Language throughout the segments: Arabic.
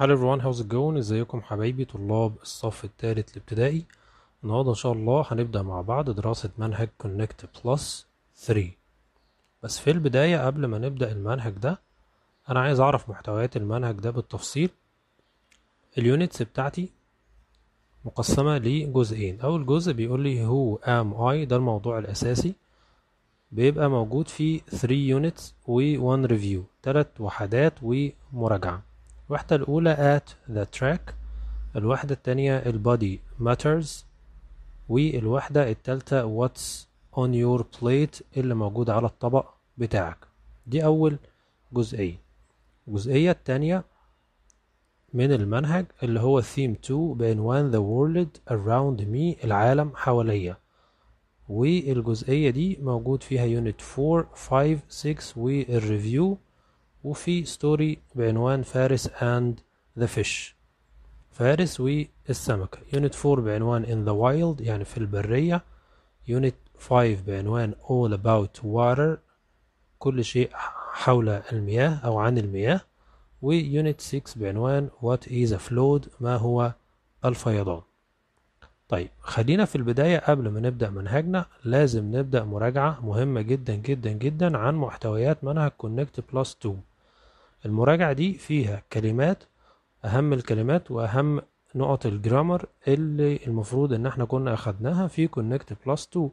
هلو everyone هاوز جون ازيكم حبايبي طلاب الصف الثالث الابتدائي النهارده ان شاء الله هنبدا مع بعض دراسه منهج كونكت بلس 3 بس في البدايه قبل ما نبدا المنهج ده انا عايز اعرف محتويات المنهج ده بالتفصيل اليونتس بتاعتي مقسمه لجزئين اول جزء بيقول لي هو ام اي ده الموضوع الاساسي بيبقى موجود في 3 يونتس و1 ريفيو ثلاث وحدات ومراجعه الوحدة الأولى at the track الوحدة التانية البادي matters والوحدة التالتة what's on your plate اللي موجود على الطبق بتاعك دي أول جزئية الجزئية التانية من المنهج اللي هو Theme 2 بعنوان The World Around Me العالم حواليا والجزئية دي موجود فيها Unit 4 5 6 والريفيو وفي ستوري بعنوان فارس اند ذا فيش فارس والسمكة يونت 4 بعنوان in the wild يعني في البرية يونت 5 بعنوان all about water كل شيء حول المياه أو عن المياه ويونت 6 بعنوان what is a flood ما هو الفيضان طيب خلينا في البداية قبل ما نبدأ منهجنا لازم نبدأ مراجعة مهمة جدا جدا جدا عن محتويات منهج كونكت بلس 2 المراجعة دي فيها كلمات أهم الكلمات وأهم نقط الجرامر اللي المفروض إن احنا كنا أخدناها في كونكت بلس 2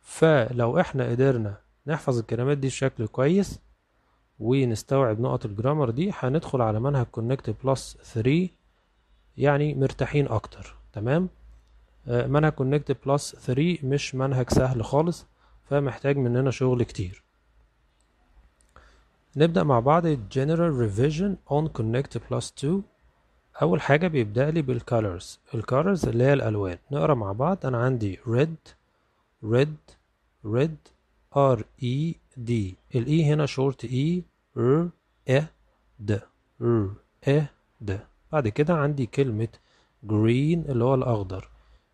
فلو احنا قدرنا نحفظ الكلمات دي بشكل كويس ونستوعب نقط الجرامر دي هندخل على منهج كونكت بلس 3 يعني مرتاحين أكتر تمام آه، منهج كونكت بلس 3 مش منهج سهل خالص فمحتاج مننا شغل كتير نبدأ مع بعض General Revision on Connect Plus 2 أول حاجة بيبدأ لي بالcolors الcolors اللي هي الألوان نقرأ مع بعض أنا عندي red red red R E D الإي e هنا شورت إي e، R E D R E D بعد كده عندي كلمة green اللي هو الأخضر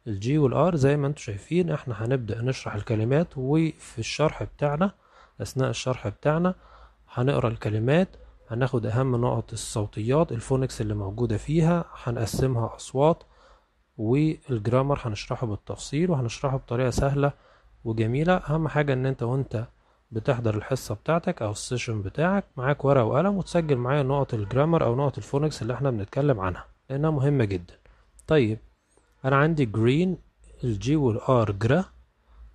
الجي والآر زي ما انتم شايفين احنا هنبدأ نشرح الكلمات وفي الشرح بتاعنا أثناء الشرح بتاعنا هنقرا الكلمات هناخد اهم نقط الصوتيات الفونكس اللي موجودة فيها هنقسمها اصوات والجرامر هنشرحه بالتفصيل وهنشرحه بطريقة سهلة وجميلة اهم حاجة ان انت وانت بتحضر الحصة بتاعتك او السيشن بتاعك معاك ورقة وقلم وتسجل معايا نقط الجرامر او نقط الفونكس اللي احنا بنتكلم عنها لانها مهمة جدا طيب انا عندي جرين الجي والار جرا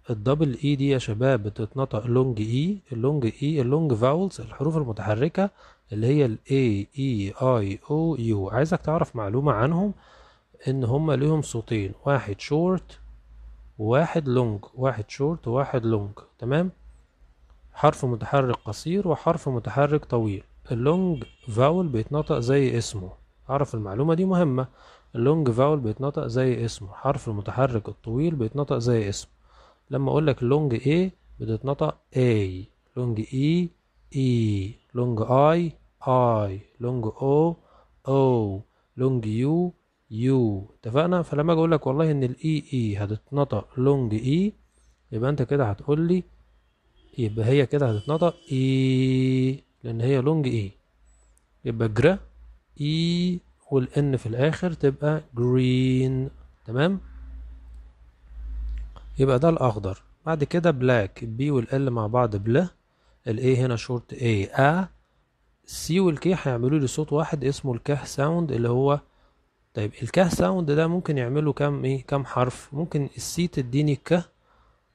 الدبل اي e دي يا شباب بتتنطق لونج اي e، اللونج اي e، اللونج فاولز الحروف المتحركه اللي هي الاي اي اي او يو عايزك تعرف معلومه عنهم ان هما ليهم صوتين واحد شورت وواحد لونج واحد شورت وواحد لونج تمام حرف متحرك قصير وحرف متحرك طويل اللونج فاول بيتنطق زي اسمه اعرف المعلومه دي مهمه اللونج فاول بيتنطق زي اسمه حرف المتحرك الطويل بيتنطق زي اسمه لما اقول لك لونج ايه بتتنطق اي لونج اي اي لونج اي اي لونج او او لونج يو يو اتفقنا فلما اجي اقول لك والله ان الاي اي e، e هتتنطق لونج اي e، يبقى انت كده هتقول لي يبقى هي كده هتتنطق اي لان هي لونج اي يبقى جرا اي والان في الاخر تبقى جرين تمام يبقى ده الاخضر بعد كده بلاك البي والال مع بعض بلا الاي هنا شورت اي ا السي والكي هيعملوا لي صوت واحد اسمه الكه ساوند اللي هو طيب الكه ساوند ده ممكن يعمله كام ايه كام حرف ممكن السي تديني ك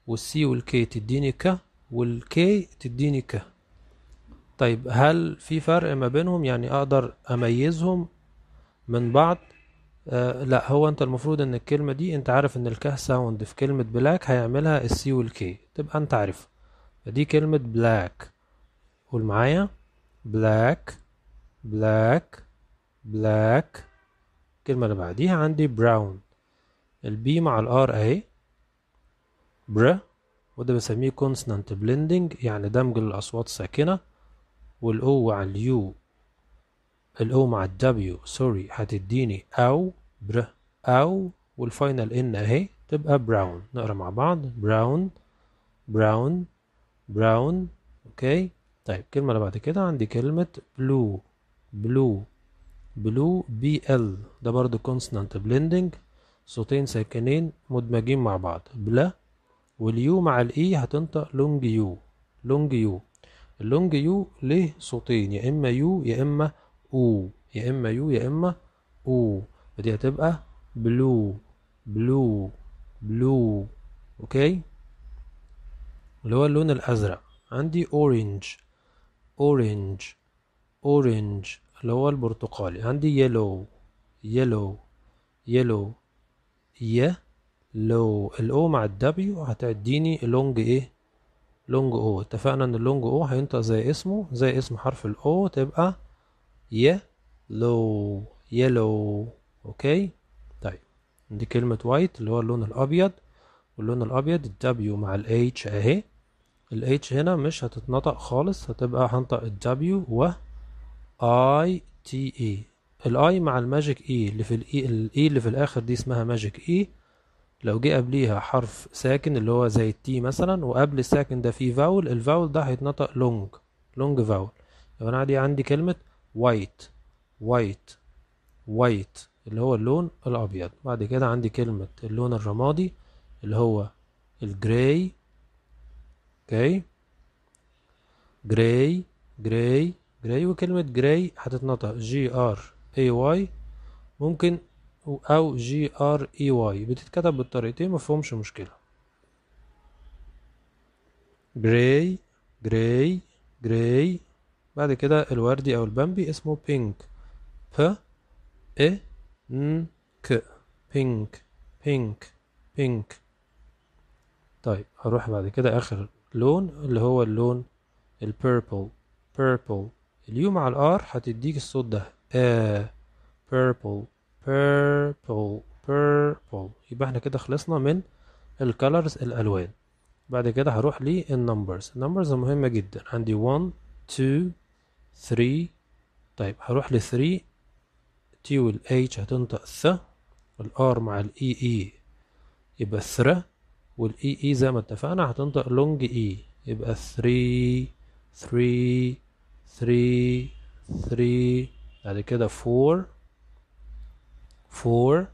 والسي والكي تديني ك والكي تديني ك طيب هل في فرق ما بينهم يعني اقدر اميزهم من بعض آه لا هو انت المفروض ان الكلمه دي انت عارف ان الكه ساوند في كلمه بلاك هيعملها السي والكي تبقى انت عارف دي كلمه بلاك قول معايا بلاك بلاك بلاك الكلمه اللي بعديها عندي براون البي مع الار اهي برا وده بسميه كونسنانت بلندنج يعني دمج للاصوات الساكنه والاو على اليو الأو مع الدبليو سوري هتديني أو بر أو والفاينل إن أهي تبقى براون نقرا مع بعض براون براون براون أوكي طيب كلمة اللي بعد كده عندي كلمة بلو بلو بلو بي ال ده برضو كونسونانت بليندنج صوتين ساكنين مدمجين مع بعض بلا واليو مع الاي هتنطق لونج يو لونج يو اللونج يو ليه صوتين يا اما يو يا اما او يا اما يو يا اما او فدي هتبقى بلو بلو بلو اوكي اللي هو اللون الازرق عندي اورنج اورنج اورنج اللي هو البرتقالي عندي يلو يلو يلو ي لو الاو مع الدبليو هتعديني لونج ايه لونج او اتفقنا ان اللونج او هينطق زي اسمه زي اسم حرف الاو تبقى يلو يلو اوكي طيب دي كلمة وايت اللي هو اللون الابيض واللون الابيض الدبليو مع الاتش اهي الاتش هنا مش هتتنطق خالص هتبقى هنطق الدبليو و اي تي اي I مع الماجيك اي e اللي في الاي e،, e اللي في الاخر دي اسمها ماجيك اي e. لو جه قبليها حرف ساكن اللي هو زي التي مثلا وقبل الساكن ده فيه فاول الفاول ده هيتنطق لونج لونج فاول يبقى انا عندي كلمه وايت وايت وايت اللي هو اللون الابيض بعد كده عندي كلمة اللون الرمادي اللي هو الجراي اوكي جراي جراي جراي وكلمة جراي هتتنطق جي ار اي واي ممكن او جي ار اي واي بتتكتب بالطريقتين مفهومش مشكلة جراي جراي جراي بعد كده الوردي أو البامبي اسمه بينك ب إ ن ك بينك بينك بينك طيب هروح بعد كده آخر لون اللي هو اللون البيربل بيربل اليو مع الار هتديك الصوت ده آ بيربل بيربل بيربل يبقى احنا كده خلصنا من الكالرز الألوان بعد كده هروح للنمبرز النمبرز مهمة جدا عندي 1 2 3 طيب هروح ل 3 تي والاتش هتنطق ث الار مع الاي اي e e يبقى ثرة والاي اي e زي ما اتفقنا هتنطق لونج اي يبقى 3 3 3 3 بعد كده 4 4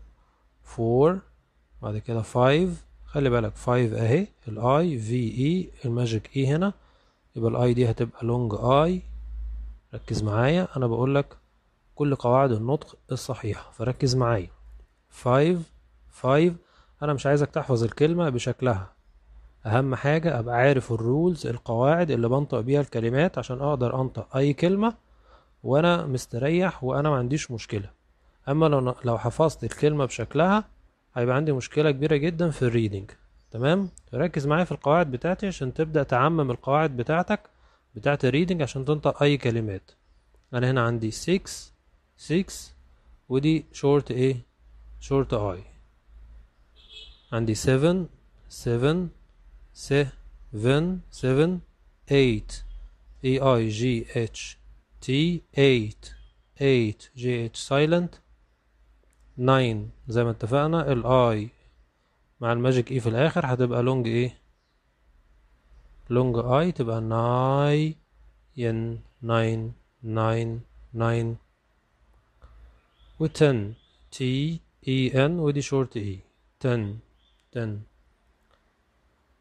4 بعد كده 5 خلي بالك 5 اهي الاي في اي الماجيك اي هنا يبقى الاي دي هتبقى لونج اي ركز معايا انا بقول لك كل قواعد النطق الصحيحة فركز معايا 5 5 انا مش عايزك تحفظ الكلمة بشكلها اهم حاجة ابقى عارف الرولز القواعد اللي بنطق بيها الكلمات عشان اقدر انطق اي كلمة وانا مستريح وانا ما عنديش مشكلة اما لو لو حفظت الكلمة بشكلها هيبقى عندي مشكلة كبيرة جدا في الريدنج تمام ركز معايا في القواعد بتاعتي عشان تبدأ تعمم القواعد بتاعتك بتاعة الريدنج عشان تنطق أي كلمات أنا هنا عندي 6 6 ودي شورت إيه شورت أي عندي 7 7 7 7 8 A I G H T 8 8 G H silent 9 زي ما اتفقنا ال I مع الماجيك اي e في الاخر هتبقى لونج ايه لونج اي تبقى ناي ين ناين ناين ناين وتن تي اي ان ودي شورت اي تن تن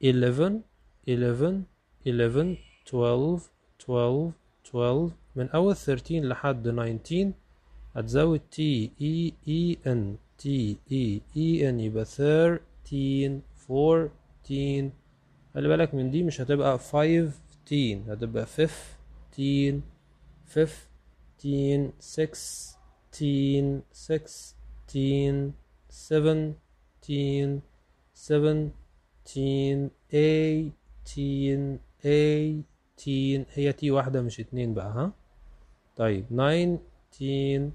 11 11 11 12 12 12 من اول 13 لحد 19 هتزود تي اي اي ان تي اي اي ان يبقى 13 14 خلي بالك من دي مش هتبقى 15 هتبقى 15 15 16 16 17 17 18 18 هي تي واحدة مش اتنين بقى ها طيب 19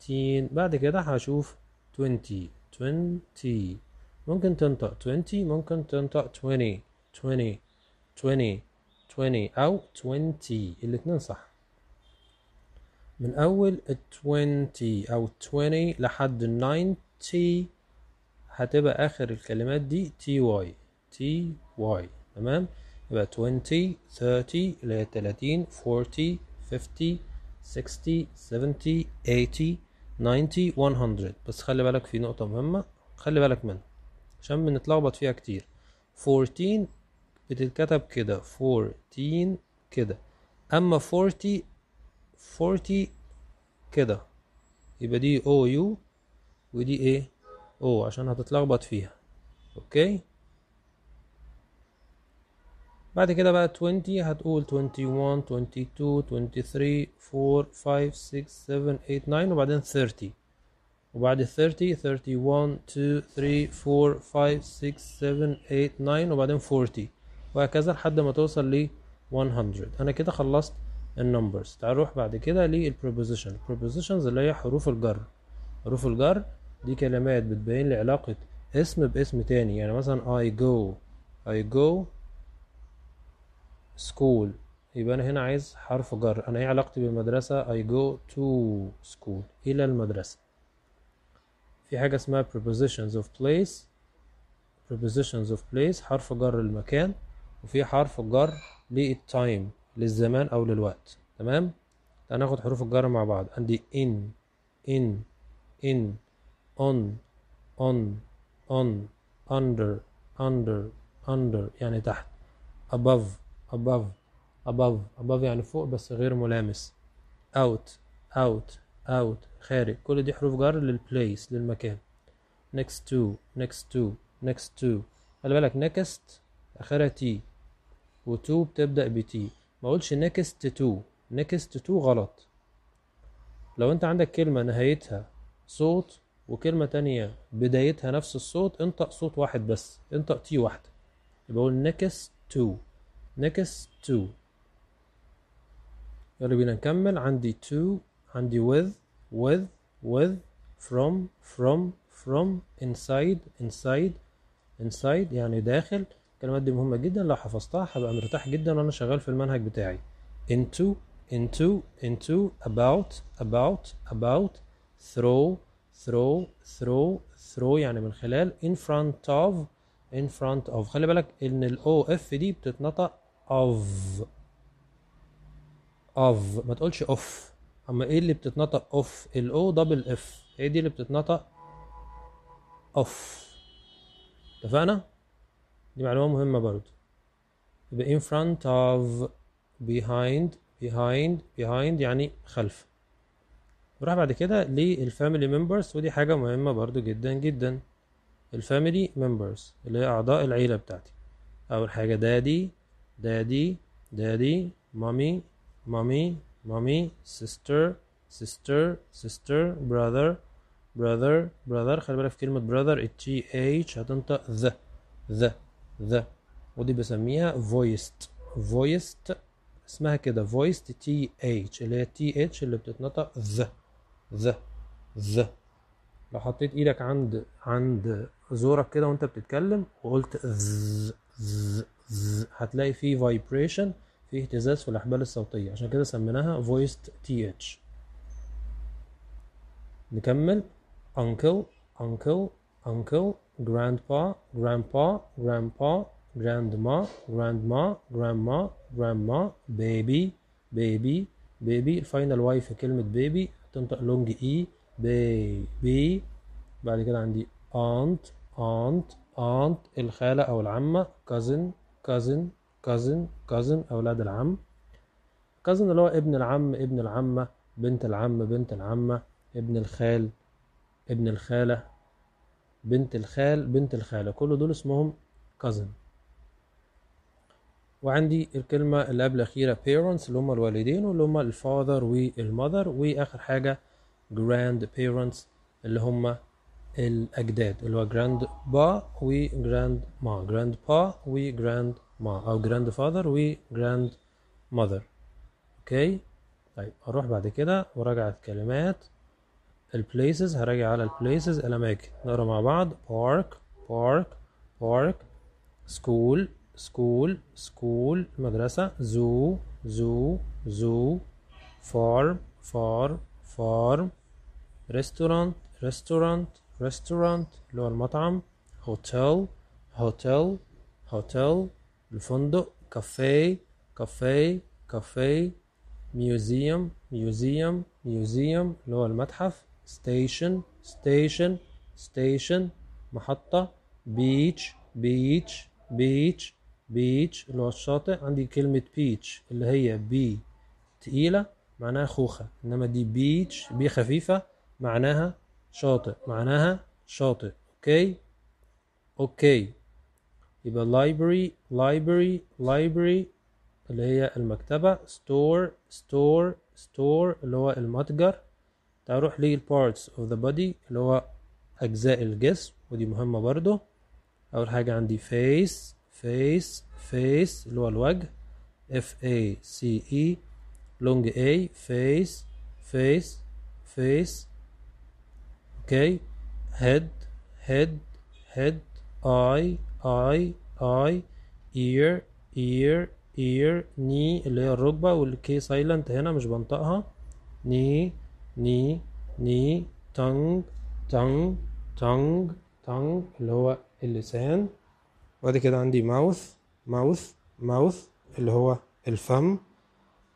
19 بعد كده هشوف 20 20 ممكن تنطق 20 ممكن تنطق 20 20 20 20 أو 20 الاثنين صح من أول 20 أو 20 لحد 90 هتبقى آخر الكلمات دي تي واي تي واي تمام يبقى 20 30 اللي هي 30 40 50 60 70 80 90 100 بس خلي بالك في نقطة مهمة خلي بالك منها عشان بنتلخبط فيها كتير 14 بتتكتب كده 14 كده اما 40 40 كده يبقى دي او يو ودي ايه او عشان هتتلخبط فيها اوكي بعد كده بقى 20 هتقول 21 22 23 4 5 6 7 8 9 وبعدين 30 وبعد 30 31 2 3 4 5 6 7 8 9 وبعدين 40 وهكذا لحد ما توصل ل 100 انا كده خلصت النمبرز تعال نروح بعد كده للبروبوزيشن البروبوزيشنز اللي هي حروف الجر حروف الجر دي كلمات بتبين لي علاقة اسم باسم تاني يعني مثلا I go I go school يبقى انا هنا عايز حرف جر انا ايه علاقتي بالمدرسة I go to school الى المدرسة في حاجة اسمها prepositions of place prepositions of place حرف جر المكان وفي حرف جر للتايم للزمان أو للوقت تمام هناخد حروف الجر مع بعض عندي in in in on on on under under under يعني تحت above above above above يعني فوق بس غير ملامس out out اوت خارج كل دي حروف جر للبليس للمكان next to next to next to خلي بالك next اخرها تي وتو بتبدأ بتي ما اقولش next to next to غلط لو انت عندك كلمة نهايتها صوت وكلمة تانية بدايتها نفس الصوت انطق صوت واحد بس انطق تي واحدة يبقى اقول next to next to يلا بينا نكمل عندي to عندي with with with from from from inside inside inside يعني داخل الكلمات دي مهمة جدا لو حفظتها هبقى مرتاح جدا وانا شغال في المنهج بتاعي into into into about about about through through through through يعني من خلال in front of in front of خلي بالك ان ال او اف دي بتتنطق of of ما تقولش اوف اما ايه اللي بتتنطق اوف الاو دبل اف ايه دي اللي بتتنطق اوف اتفقنا دي معلومه مهمه برضو يبقى in front of behind behind behind يعني خلف نروح بعد كده للفاميلي ممبرز ودي حاجه مهمه برضو جدا جدا الفاميلي ممبرز اللي هي اعضاء العيله بتاعتي اول حاجه دادي دادي دادي مامي مامي مامي sister sister sister brother brother brother خلي بالك في كلمة brother t h هتنطق the the the ودي بسميها voiced voiced اسمها كده voiced t h اللي هي t h اللي بتتنطق the the the لو حطيت ايدك عند عند زورك كده وانت بتتكلم وقلت ز ز ز هتلاقي فيه vibration فيه اهتزاز في الأحبال الصوتية عشان كده سميناها voiced th نكمل uncle uncle uncle grandpa grandpa grandpa grandma grandma grandma grandma baby baby baby الفاينل واي في كلمة baby تنطق لونج اي baby بعد كده عندي aunt aunt aunt الخالة أو العمة cousin cousin كازن كازن أولاد العم كازن اللي هو ابن العم ابن العمة بنت العم بنت العمة ابن الخال ابن الخالة بنت الخال بنت الخالة كل دول اسمهم كازن وعندي الكلمة اللي قبل الأخيرة parents اللي هم الوالدين واللي هم الفاذر والمذر وآخر حاجة grand parents اللي هم الأجداد اللي هو جراند با وجراند ما جراند با وجراند ما مع او جراند فاذر وجراند ماذر اوكي طيب هروح بعد كده وراجع الكلمات البليسز هراجع على البليسز الاماكن نقرا مع بعض بارك بارك بارك سكول سكول سكول مدرسة زو زو زو فارم فارم فارم ريستورانت ريستورانت ريستورانت اللي هو المطعم هوتيل هوتيل هوتيل الفندق كافيه كافيه كافيه ميوزيوم ميوزيوم ميوزيوم اللي هو المتحف ستيشن ستيشن ستيشن محطة بيتش بيتش بيتش بيتش اللي هو الشاطئ عندي كلمة بيتش اللي هي بي تقيلة معناها خوخة إنما دي بيتش بي خفيفة معناها شاطئ معناها شاطئ أوكي أوكي يبقى library library library اللي هي المكتبة store store store اللي هو المتجر تروح لي parts of the body اللي هو أجزاء الجسم ودي مهمة برضو أول حاجة عندي face face face اللي هو الوجه F A C E long A face face face okay head head head eye اي اي ear ear ear ني اللي هي الركبة والكي سايلنت هنا مش بنطقها ني ني ني تنج تنج تنج تنج اللي هو اللسان وبعد كده عندي ماوث ماوث ماوث اللي هو الفم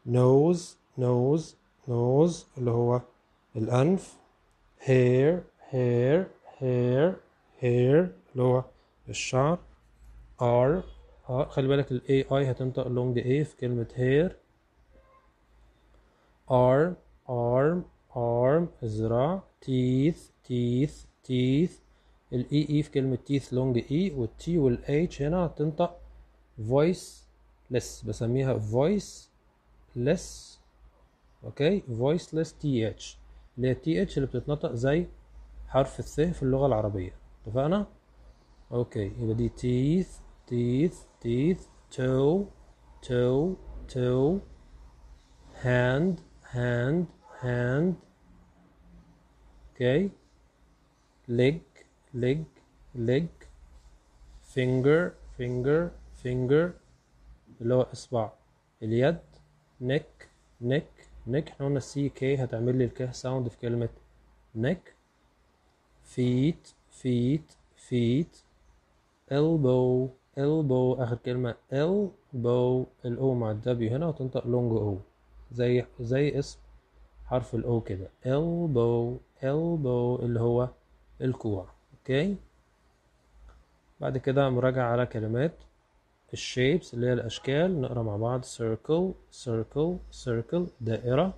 نوز نوز نوز اللي هو الأنف hair hair hair hair اللي هو الشعر ار آه، خلي بالك الاي اي هتنطق لونج اي في كلمة هير ار arm arm الذراع teeth teeth teeth الاي اي e e في كلمة teeth لونج اي e، والتي والاتش هنا هتنطق voice less بسميها voice less اوكي voiceless th اللي هي تي اتش اللي بتتنطق زي حرف الث في اللغة العربية اتفقنا؟ اوكي يبقى دي تيث تيث تيث تو تو تو هاند هاند هاند اوكي ليج ليج ليج فينجر فينجر فينجر اللي هو اصبع اليد نك نك نك احنا قلنا سي كي هتعمل لي الكه ساوند في كلمه نك فيت فيت فيت elbow elbow اخر كلمه elbow الاو مع الدبليو هنا وتنطق لونج او زي زي اسم حرف الاو كده elbow elbow اللي هو الكوع اوكي بعد كده مراجعة على كلمات الشيبس اللي هي الأشكال نقرأ مع بعض circle circle circle دائرة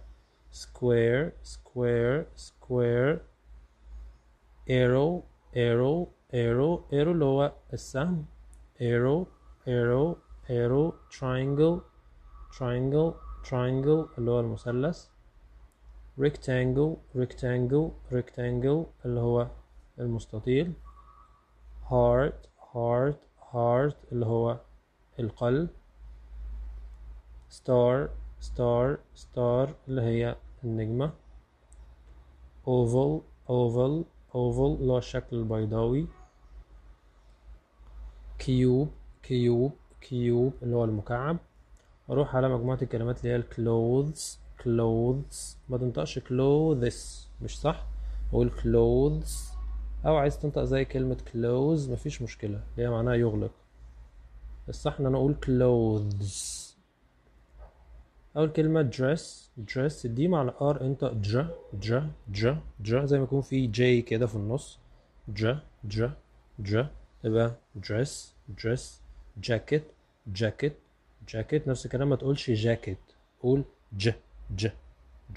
square square square arrow arrow arrow arrow اللي هو السهم arrow arrow arrow triangle triangle triangle اللي هو المثلث rectangle rectangle rectangle اللي هو المستطيل heart heart heart اللي هو القلب star star star اللي هي النجمة oval oval oval اللي هو الشكل البيضاوي كيوب كيوب كيوب اللي هو المكعب اروح على مجموعه الكلمات اللي هي الكلوذز كلوذز ما تنطقش كلوذس مش صح اقول كلوذز او عايز تنطق زي كلمه كلوز مفيش مشكله اللي هي معناها يغلق الصح ان انا اقول كلوذز اول كلمه دريس دريس دي مع الار انطق ج ج ج جر زي ما يكون في جي كده في النص ج ج ج يبقى dress dress jacket jacket jacket نفس الكلام ما تقولش jacket قول ج ج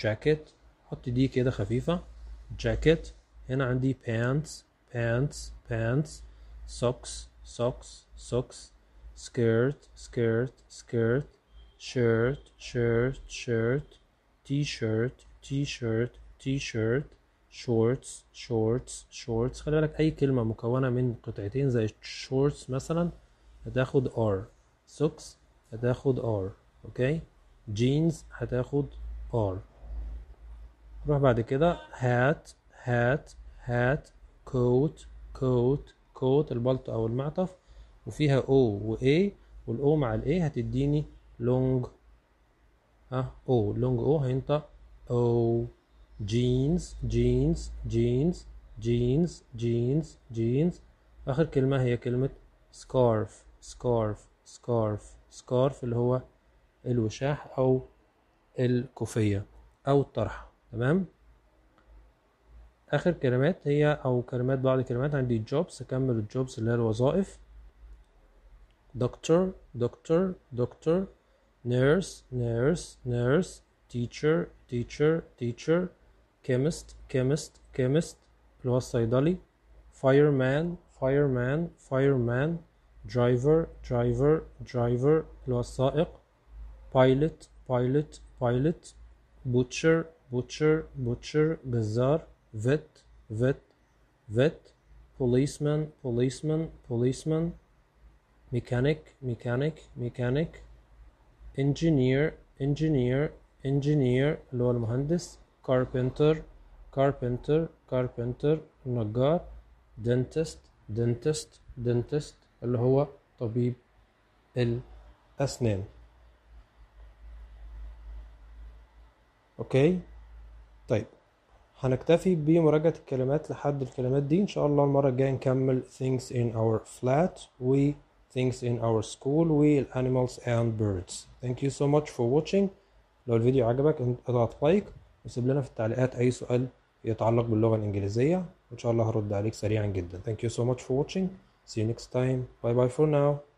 jacket حط دي كده خفيفة jacket هنا عندي pants pants pants socks socks socks skirt skirt skirt shirt shirt shirt t-shirt t-shirt t-shirt شورتس شورتس شورتس خلي بالك اي كلمه مكونه من قطعتين زي شورتس مثلا هتاخد ار سوكس هتاخد ار اوكي جينز هتاخد ار نروح بعد كده هات هات هات كوت كوت كوت البلطة او المعطف وفيها او واي والاو مع الاي هتديني لونج ها او لونج او هينطق او جينز جينز جينز جينز جينز جينز آخر كلمة هي كلمة سكارف سكارف سكارف سكارف اللي هو الوشاح أو الكوفية أو الطرحة تمام آخر كلمات هي أو كلمات بعض الكلمات عندي جوبس أكمل الجوبس اللي هي الوظائف دكتور دكتور دكتور نيرس نيرس نيرس تيتشر تيتشر تيتشر كيمست كيمست كيمست اللي هو الصيدلي فايرمان فايرمان فايرمان درايفر درايفر درايفر اللي هو السائق بايلوت بايلوت بايلوت بوتشر بوتشر بوتشر جزار فيت فيت فيت بوليسمان بوليسمان بوليسمان ميكانيك ميكانيك ميكانيك انجينير انجينير انجينير اللي هو المهندس carpenter carpenter carpenter نجار dentist dentist dentist اللي هو طبيب الأسنان أوكي طيب هنكتفي بمراجعة الكلمات لحد الكلمات دي إن شاء الله المرة الجاية نكمل things in our flat و things in our school و animals and birds thank you so much for watching لو الفيديو عجبك اضغط لايك like. وسيب لنا في التعليقات اي سؤال يتعلق باللغة الإنجليزية وإن شاء الله هرد عليك سريعا جدا thank you so much for watching see you next time bye bye for now